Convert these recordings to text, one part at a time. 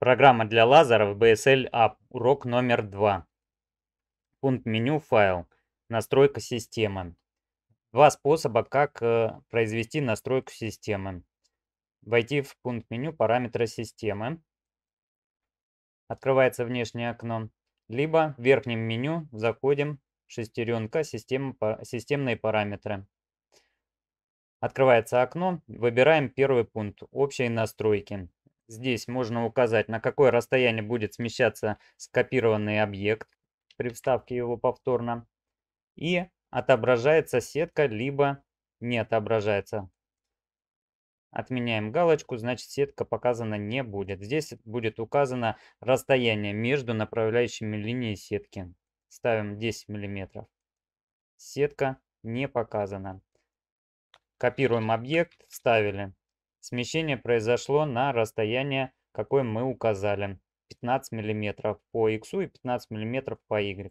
Программа для лазеров BSL App. Урок номер 2. Пункт меню «Файл». Настройка системы. Два способа, как э, произвести настройку системы. Войти в пункт меню «Параметры системы». Открывается внешнее окно. Либо в верхнем меню заходим «Шестеренка. Систем, системные параметры». Открывается окно. Выбираем первый пункт «Общие настройки». Здесь можно указать, на какое расстояние будет смещаться скопированный объект при вставке его повторно. И отображается сетка, либо не отображается. Отменяем галочку, значит сетка показана не будет. Здесь будет указано расстояние между направляющими линией сетки. Ставим 10 мм. Сетка не показана. Копируем объект, вставили. Смещение произошло на расстояние, какое мы указали. 15 мм по X и 15 мм по Y.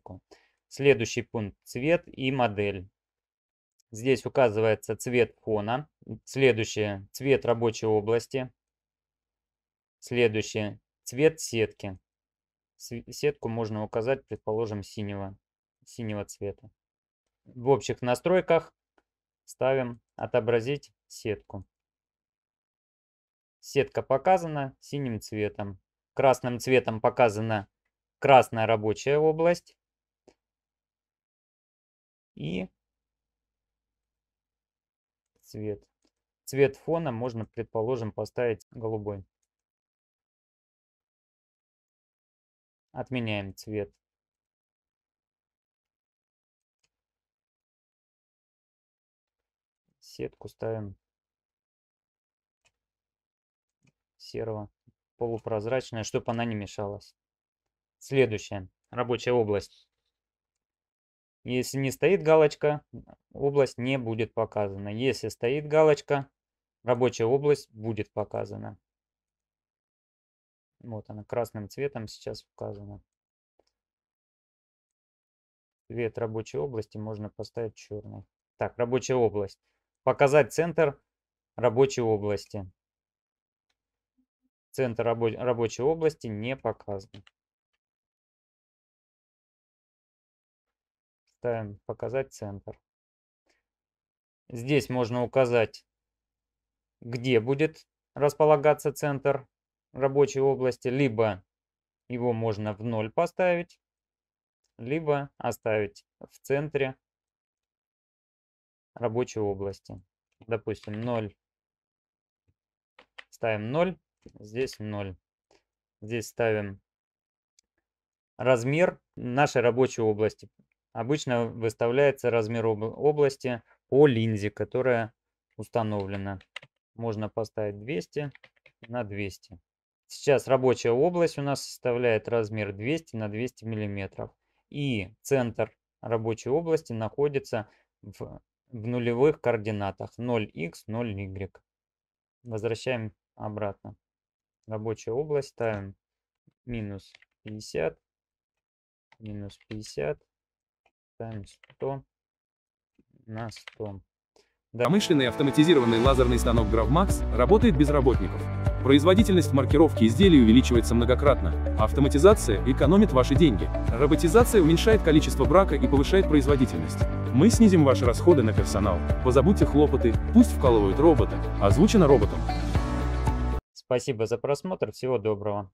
Следующий пункт – цвет и модель. Здесь указывается цвет фона. Следующее – цвет рабочей области. Следующее – цвет сетки. Сетку можно указать, предположим, синего, синего цвета. В общих настройках ставим «Отобразить сетку». Сетка показана синим цветом. Красным цветом показана красная рабочая область. И цвет. Цвет фона можно, предположим, поставить голубой. Отменяем цвет. Сетку ставим серого, полупрозрачная, чтобы она не мешалась. Следующая рабочая область. Если не стоит галочка, область не будет показана. Если стоит галочка, рабочая область будет показана. Вот она красным цветом сейчас указана. Цвет рабочей области можно поставить черный. Так, рабочая область. Показать центр рабочей области центр рабо рабочей области не показан. Ставим «Показать центр». Здесь можно указать, где будет располагаться центр рабочей области, либо его можно в ноль поставить, либо оставить в центре рабочей области. Допустим, 0. Ставим 0 здесь 0. Здесь ставим размер нашей рабочей области. Обычно выставляется размер об области по линзе, которая установлена. Можно поставить 200 на 200. Сейчас рабочая область у нас составляет размер 200 на 200 миллиметров. И центр рабочей области находится в, в нулевых координатах 0 х, 0y. Возвращаем обратно рабочая область ставим минус 50, минус 50, ставим 100 на 100. Да. Промышленный автоматизированный лазерный станок GravMax работает без работников. Производительность маркировки изделий увеличивается многократно. А автоматизация экономит ваши деньги. Роботизация уменьшает количество брака и повышает производительность. Мы снизим ваши расходы на персонал. Позабудьте хлопоты, пусть вкалывают роботы. Озвучено роботом. Спасибо за просмотр. Всего доброго.